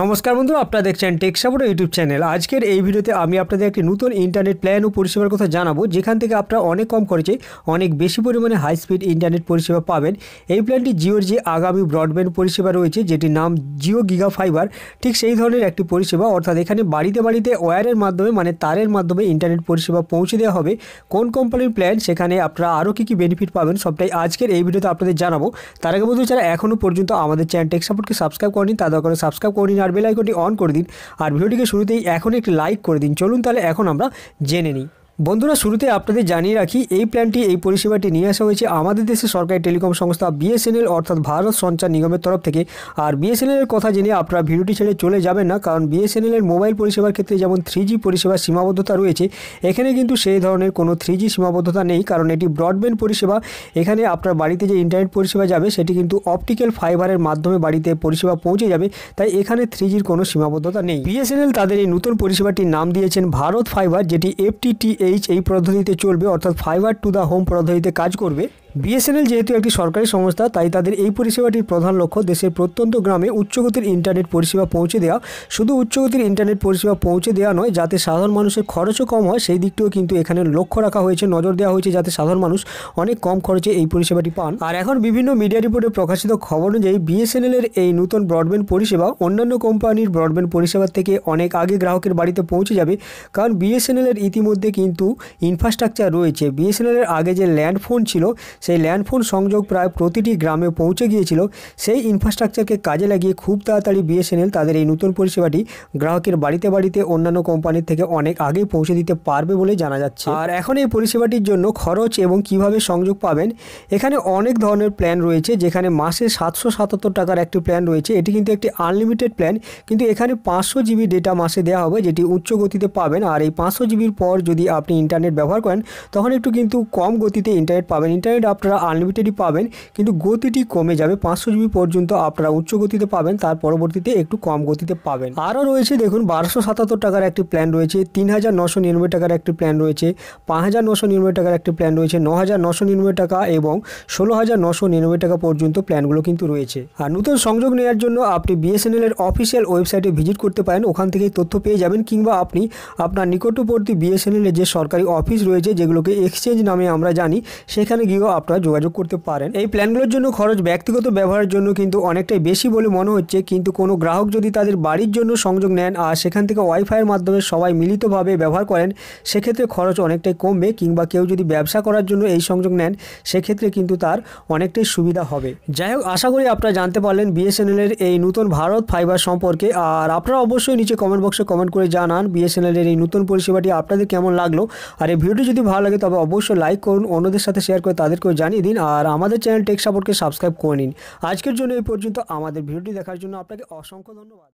নমস্কার বন্ধুরা আপনারা দেখছেন টেক সাপোর্ট ইউটিউব চ্যানেল আজকের এই ভিডিওতে আমি আপনাদের একটি নতুন ইন্টারনেট প্ল্যান ও পরিষেবার কথা জানাবো যেখান থেকে আপনারা অনেক কম খরচে অনেক বেশি পরিমাণে হাই স্পিড ইন্টারনেট পরিষেবা পাবেন এই প্ল্যানটি জিওর যে আগামী ব্রডব্যান্ড পরিষেবা রয়েছে যেটির নাম জিও গিগা ফাইবার ঠিক সেই ধরনের একটি পরিষেবা অর্থাৎ এখানে বাড়িতে বাড়িতে ওয়্যারের মাধ্যমে মানে তারের মাধ্যমে ইন্টারনেট পরিষেবা পৌঁছে দেওয়া হবে কোন কোম্পানির প্ল্যান সেখানে আপনারা আরও কী কী বেনিফিট পাবেন সবটাই আজকের এই ভিডিওতে আপনাদের জানাবো তার আগে বন্ধু যারা এখনও পর্যন্ত আমাদের চ্যানেল টেক সাপোর্টকে সাবস্ক্রাইব করেনি তাদের করে সাবস্ক্রাইব করেনি দিন আর বেল আইকনটি অন করে দিন আর ভিডিওটিকে শুরুতেই এখন একটি লাইক করে দিন চলুন তাহলে এখন আমরা জেনে নিই বন্ধুরা শুরুতে আপনাদের জানিয়ে রাখি এই প্ল্যানটি এই পরিষেবাটি নিয়ে আসা হয়েছে আমাদের দেশে সরকারি টেলিকম সংস্থা বিএসএনএল অর্থাৎ ভারত সঞ্চার নিগমের তরফ থেকে আর বিএসএনএলের কথা জেনে আপনারা ভিডিওটি ছেড়ে চলে যাবেন না কারণ বিএসএনএলের মোবাইল পরিষেবার ক্ষেত্রে যেমন থ্রি জি পরিষেবার সীমাবদ্ধতা রয়েছে এখানে কিন্তু সেই ধরনের কোনো থ্রি জি সীমাবদ্ধতা নেই কারণ এটি ব্রডব্যান্ড পরিষেবা এখানে আপনার বাড়িতে যে ইন্টারনেট পরিষেবা যাবে সেটি কিন্তু অপটিক্যাল ফাইবারের মাধ্যমে বাড়িতে পরিষেবা পৌঁছে যাবে তাই এখানে থ্রি জির কোনো সীমাবদ্ধতা নেই বিএসএনএল তাদের এই নতুন পরিষেবাটির নাম দিয়েছেন ভারত ফাইবার যেটি এফটিটি এইচ এই পদ্ধতিতে চলবে অর্থাৎ ফাইবার টু দ্য হোম পদ্ধতিতে কাজ করবে বিএসএনএল যেহেতু একটি সরকারি সংস্থা তাই তাদের এই পরিষেবাটির প্রধান লক্ষ্য দেশের প্রত্যন্ত গ্রামে উচ্চগতির ইন্টারনেট পরিষেবা পৌঁছে দেওয়া শুধু উচ্চগতির ইন্টারনেট পরিষেবা পৌঁছে দেওয়া নয় যাতে সাধারণ মানুষের খরচও কম হয় সেই দিকটিও কিন্তু এখানে লক্ষ্য রাখা হয়েছে নজর দেওয়া হয়েছে যাতে সাধারণ মানুষ অনেক কম খরচে এই পরিষেবাটি পান আর এখন বিভিন্ন মিডিয়া রিপোর্টে প্রকাশিত খবর অনুযায়ী বিএসএনএলের এই নতুন ব্রডব্যান্ড পরিষেবা অন্যান্য কোম্পানির ব্রডব্যান্ড পরিষেবার থেকে অনেক আগে গ্রাহকের বাড়িতে পৌঁছে যাবে কারণ বিএসএনএলের ইতিমধ্যে কিন্তু কিন্তু ইনফ্রাস্ট্রাকচার রয়েছে বিএসএনএলের আগে যে ল্যান্ড ফোন ছিল সেই ল্যান্ড ফোন সংযোগ প্রায় প্রতিটি গ্রামে পৌঁছে গিয়েছিল সেই ইনফ্রাস্ট্রাকচারকে কাজে লাগিয়ে খুব তাড়াতাড়ি বিএসএনএল তাদের এই নতুন পরিষেবাটি গ্রাহকের বাড়িতে বাড়িতে অন্যান্য কোম্পানির থেকে অনেক আগেই পৌঁছে দিতে পারবে বলে জানা যাচ্ছে আর এখন এই পরিষেবাটির জন্য খরচ এবং কিভাবে সংযোগ পাবেন এখানে অনেক ধরনের প্ল্যান রয়েছে যেখানে মাসে সাতশো সাতাত্তর টাকার একটি প্ল্যান রয়েছে এটি কিন্তু একটি আনলিমিটেড প্ল্যান কিন্তু এখানে পাঁচশো জিবি ডেটা মাসে দেওয়া হবে যেটি উচ্চ গতিতে পাবেন আর এই পাঁচশো জিবির পর যদি আপনি আপনি ইন্টারনেট ব্যবহার করেন তখন একটু কিন্তু কম গতিতে ইন্টারনেট পাবেন ইন্টারনেট আপনারা আনলিমিটেডই পাবেন কিন্তু গতিটি কমে যাবে পাঁচশো জিবি পর্যন্ত আপনারা উচ্চ গতিতে পাবেন তার পরবর্তীতে একটু কম গতিতে পাবেন আরও রয়েছে দেখুন বারোশো সাতাত্তর টাকার একটি প্ল্যান রয়েছে তিন হাজার নশো নিরানব্বই টাকার একটি প্ল্যান রয়েছে পাঁচ হাজার নশো নিরানব্বই টাকার একটি প্ল্যান রয়েছে ন হাজার নশো নিরানব্বই টাকা এবং ষোলো হাজার নশো নিরানব্বই টাকা পর্যন্ত প্ল্যানগুলো কিন্তু রয়েছে আর নতুন সংযোগ নেওয়ার জন্য আপনি বিএসএনএলের অফিসিয়াল ওয়েবসাইটে ভিজিট করতে পারেন ওখান থেকেই তথ্য পেয়ে যাবেন কিংবা আপনি আপনার নিকটবর্তী বিএসএনএলের যে সরকারি অফিস রয়েছে যেগুলোকে এক্সচেঞ্জ নামে আমরা জানি সেখানে গিয়েও আপনারা যোগাযোগ করতে পারেন এই প্ল্যানগুলোর জন্য খরচ ব্যক্তিগত ব্যবহারের জন্য কিন্তু অনেকটাই বেশি বলে মনে হচ্ছে কিন্তু কোনো গ্রাহক যদি তাদের বাড়ির জন্য সংযোগ নেন আর সেখান থেকে ওয়াইফাইয়ের মাধ্যমে সবাই মিলিতভাবে ব্যবহার করেন সেক্ষেত্রে খরচ অনেকটাই কমবে কিংবা কেউ যদি ব্যবসা করার জন্য এই সংযোগ নেন সেক্ষেত্রে কিন্তু তার অনেকটাই সুবিধা হবে যাই হোক আশা করি আপনারা জানতে পারলেন বিএসএনএলের এই নতুন ভারত ফাইবার সম্পর্কে আর আপনারা অবশ্যই নিচে কমেন্ট বক্সে কমেন্ট করে জানান বিএসএনএলের এই নতুন পরিষেবাটি আপনাদের কেমন লাগলো আর এই ভিডিওটি যদি ভালো লাগে তবে অবশ্যই লাইক করুন অন্যদের সাথে শেয়ার করে তাদেরকেও জানিয়ে দিন আর আমাদের চ্যানেল টেক সাপোর্টকে সাবস্ক্রাইব করে নিন আজকের জন্য এই পর্যন্ত আমাদের ভিডিওটি দেখার জন্য আপনাকে অসংখ্য ধন্যবাদ